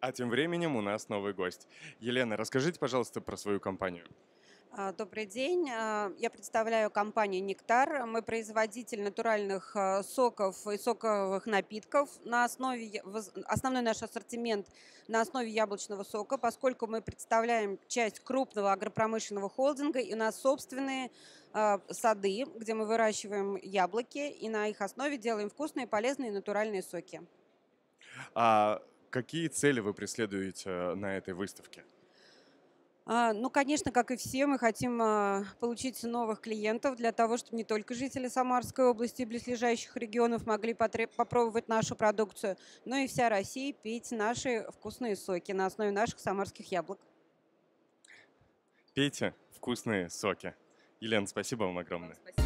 А тем временем у нас новый гость. Елена, расскажите, пожалуйста, про свою компанию. А, добрый день. А, я представляю компанию «Нектар». Мы производитель натуральных а, соков и соковых напитков. На основе, основной наш ассортимент на основе яблочного сока, поскольку мы представляем часть крупного агропромышленного холдинга, и у нас собственные сады, где мы выращиваем яблоки, и на их основе делаем вкусные, полезные натуральные соки. А Какие цели вы преследуете э, на этой выставке? А, ну, конечно, как и все, мы хотим а, получить новых клиентов для того, чтобы не только жители Самарской области и близлежащих регионов могли попробовать нашу продукцию, но и вся Россия пить наши вкусные соки на основе наших самарских яблок. Пейте вкусные соки. Елена, спасибо вам огромное. Спасибо.